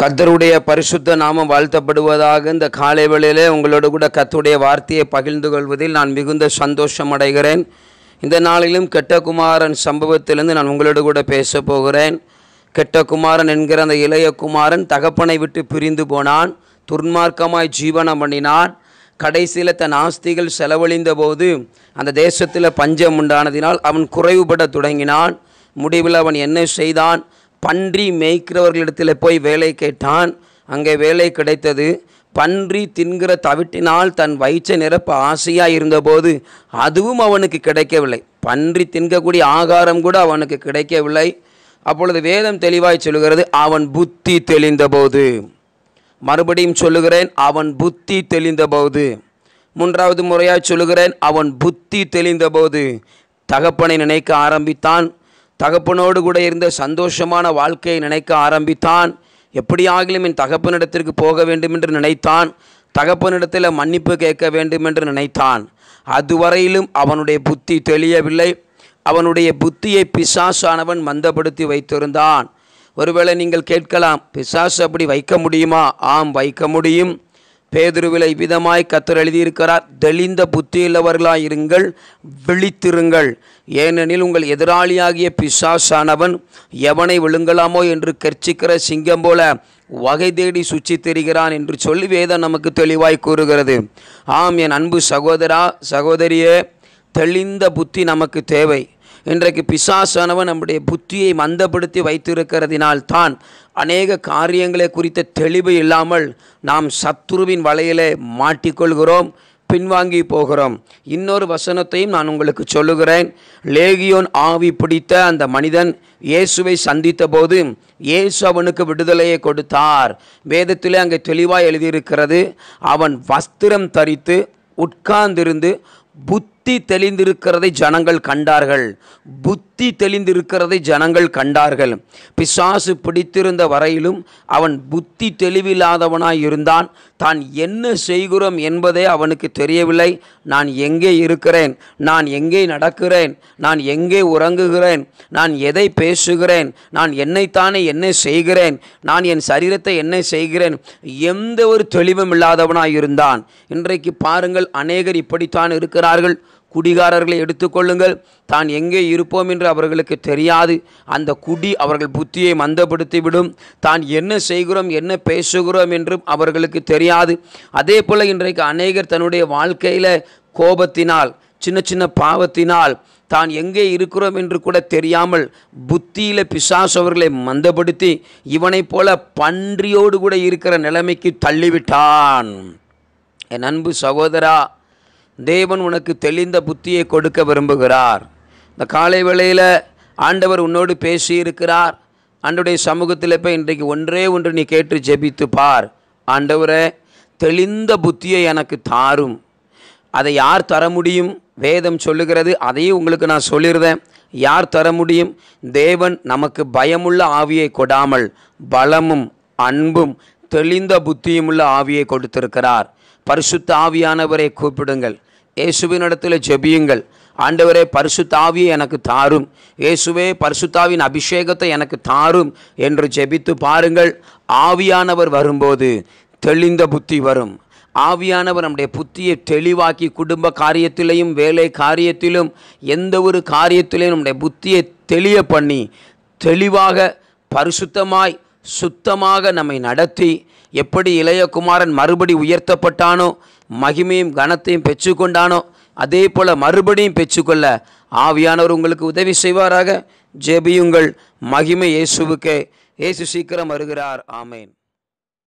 கத்தருடைய பரிசுத்த நாமம் வாழ்த்தப்படுவதாக இந்த காலை வேளையிலே உங்களோட கூட கத்துடைய வார்த்தையை பகிர்ந்து கொள்வதில் நான் மிகுந்த சந்தோஷம் அடைகிறேன் இந்த நாளிலும் கெட்டகுமாரன் சம்பவத்திலிருந்து நான் உங்களோட கூட பேச போகிறேன் கெட்டகுமாரன் என்கிற அந்த இளைய குமாரன் தகப்பனை விட்டு பிரிந்து போனான் துர்மார்க்கமாய் ஜீவனம் பண்ணினான் கடைசியில் தன் ஆஸ்திகள் செலவழிந்த போது அந்த தேசத்தில் பஞ்சம் உண்டானதினால் அவன் குறைவுபட தொடங்கினான் முடிவில் அவன் என்ன செய்தான் பன்றி மேய்க்கிறவர்களிடத்தில் போய் வேலை கேட்டான் அங்கே வேலை கிடைத்தது பன்றி தின்கிற தவிட்டினால் தன் வயிற்றை நிரப்ப ஆசையாக இருந்தபோது அதுவும் அவனுக்கு கிடைக்கவில்லை பன்றி தின்கக்கூடிய ஆகாரம் கூட அவனுக்கு கிடைக்கவில்லை அப்பொழுது வேதம் தெளிவாய் சொல்லுகிறது அவன் புத்தி தெளிந்தபோது மறுபடியும் சொல்லுகிறேன் அவன் புத்தி தெளிந்தபோது மூன்றாவது முறையாக சொல்லுகிறேன் அவன் புத்தி தெளிந்தபோது தகப்பனை நினைக்க ஆரம்பித்தான் தகப்பனோடு கூட இருந்த சந்தோஷமான வாழ்க்கையை நினைக்க ஆரம்பித்தான் எப்படியாகிலும் என் தகப்பனிடத்திற்கு போக வேண்டும் என்று நினைத்தான் தகப்பனிடத்தில் மன்னிப்பு கேட்க வேண்டும் என்று நினைத்தான் அதுவரையிலும் அவனுடைய புத்தி தெளியவில்லை அவனுடைய புத்தியை பிசாசானவன் மந்தப்படுத்தி வைத்திருந்தான் ஒருவேளை நீங்கள் கேட்கலாம் பிசாசு அப்படி வைக்க முடியுமா ஆம் வைக்க முடியும் பேதுருவில் இவ்விதமாய் கத்தர் எழுதியிருக்கிறார் தெளிந்த புத்தியுள்ளவர்களாய் இருங்கள் விழித்திருங்கள் ஏனெனில் உங்கள் எதிராளியாகிய பிசாசானவன் எவனை விழுங்கலாமோ என்று கர்ச்சிக்கிற சிங்கம் போல வகை தேடி சுச்சி தெரிகிறான் என்று சொல்லி வேதம் நமக்கு தெளிவாய் கூறுகிறது ஆம் என் அன்பு சகோதரா சகோதரியே தெளிந்த புத்தி நமக்கு தேவை இன்றைக்கு பிசாசானவன் நம்முடைய புத்தியை மந்தப்படுத்தி வைத்திருக்கிறதினால் தான் அநேக காரியங்களை குறித்த தெளிவு இல்லாமல் நாம் சத்துருவின் வலையிலே மாட்டிக்கொள்கிறோம் பின்வாங்கி போகிறோம் இன்னொரு வசனத்தையும் நான் உங்களுக்கு சொல்லுகிறேன் லேகியோன் ஆவி பிடித்த அந்த மனிதன் இயேசுவை சந்தித்த போது இயேசு அவனுக்கு விடுதலையை கொடுத்தார் வேதத்தில் அங்கே தெளிவாக எழுதியிருக்கிறது அவன் வஸ்திரம் தரித்து உட்கார்ந்திருந்து புத் புத்தி தெளிந்திருக்கிறதை ஜனங்கள் கண்டார்கள் புத்தி தெளிந்திருக்கிறதை ஜனங்கள் கண்டார்கள் பிசாசு பிடித்திருந்த வரையிலும் அவன் புத்தி தெளிவில்லாதவனாய் இருந்தான் தான் என்ன செய்கிறோம் என்பதே அவனுக்கு தெரியவில்லை நான் எங்கே இருக்கிறேன் நான் எங்கே நடக்கிறேன் நான் எங்கே உறங்குகிறேன் நான் எதை பேசுகிறேன் நான் என்னைத்தானே என்ன செய்கிறேன் நான் என் சரீரத்தை என்ன செய்கிறேன் எந்த ஒரு தெளிவும் இல்லாதவனாய் இருந்தான் இன்றைக்கு பாருங்கள் அநேகர் இப்படித்தான் இருக்கிறார்கள் குடிகாரர்களை எடுத்துக்கொள்ளுங்கள் தான் எங்கே இருப்போம் என்று அவர்களுக்கு தெரியாது அந்த குடி அவர்கள் புத்தியை மந்தப்படுத்திவிடும் தான் என்ன செய்கிறோம் என்ன பேசுகிறோம் என்றும் அவர்களுக்கு தெரியாது அதே போல் இன்றைக்கு அநேகர் தன்னுடைய வாழ்க்கையில் கோபத்தினால் சின்ன சின்ன பாவத்தினால் தான் எங்கே இருக்கிறோம் என்று கூட தெரியாமல் புத்தியில் பிசாஸ் அவர்களை மந்தப்படுத்தி இவனைப் போல பன்றியோடு கூட இருக்கிற நிலைமைக்கு தள்ளிவிட்டான் என் அன்பு சகோதரா தேவன் உனக்கு தெளிந்த புத்தியை கொடுக்க விரும்புகிறார் இந்த காலை வேளையில் ஆண்டவர் உன்னோடு பேசியிருக்கிறார் ஆண்டவருடைய சமூகத்தில் போய் இன்றைக்கு ஒன்றே ஒன்று நீ கேட்டு ஜெபித்து பார் ஆண்டவரே தெளிந்த புத்தியை எனக்கு தாரும் அதை யார் தர முடியும் வேதம் சொல்லுகிறது அதையும் உங்களுக்கு நான் சொல்லியிருந்தேன் யார் தர முடியும் தேவன் நமக்கு பயமுள்ள ஆவியை கொடாமல் பலமும் அன்பும் தெளிந்த புத்தியுமுள்ள ஆவியை கொடுத்திருக்கிறார் பரிசுத்த ஆவியானவரை கூப்பிடுங்கள் இயேசுவினிடத்தில் ஜெபியுங்கள் ஆண்டவரே பரிசுத்தாவியை எனக்கு தாரும் இயேசுவே பரிசுத்தாவின் அபிஷேகத்தை எனக்கு தாரும் என்று ஜெபித்து பாருங்கள் ஆவியானவர் வரும்போது தெளிந்த புத்தி வரும் ஆவியானவர் நம்முடைய புத்தியை தெளிவாக்கி குடும்ப காரியத்திலையும் வேலை காரியத்திலும் எந்த ஒரு காரியத்திலையும் நம்முடைய புத்தியை தெளிய பண்ணி தெளிவாக பரிசுத்தமாய் சுத்தமாக நம்மை நடத்தி எப்படி இளையகுமாரன் மறுபடி உயர்த்தப்பட்டானோ மகிமையும் கனத்தையும் பெற்றுக்கொண்டானோ அதே போல் மறுபடியும் பெற்றுக்கொள்ள ஆவியானவர் உங்களுக்கு உதவி செய்வாராக ஜெபியுங்கள் மகிமை இயேசுவுக்கே இயேசு சீக்கிரம் வருகிறார் ஆமேன்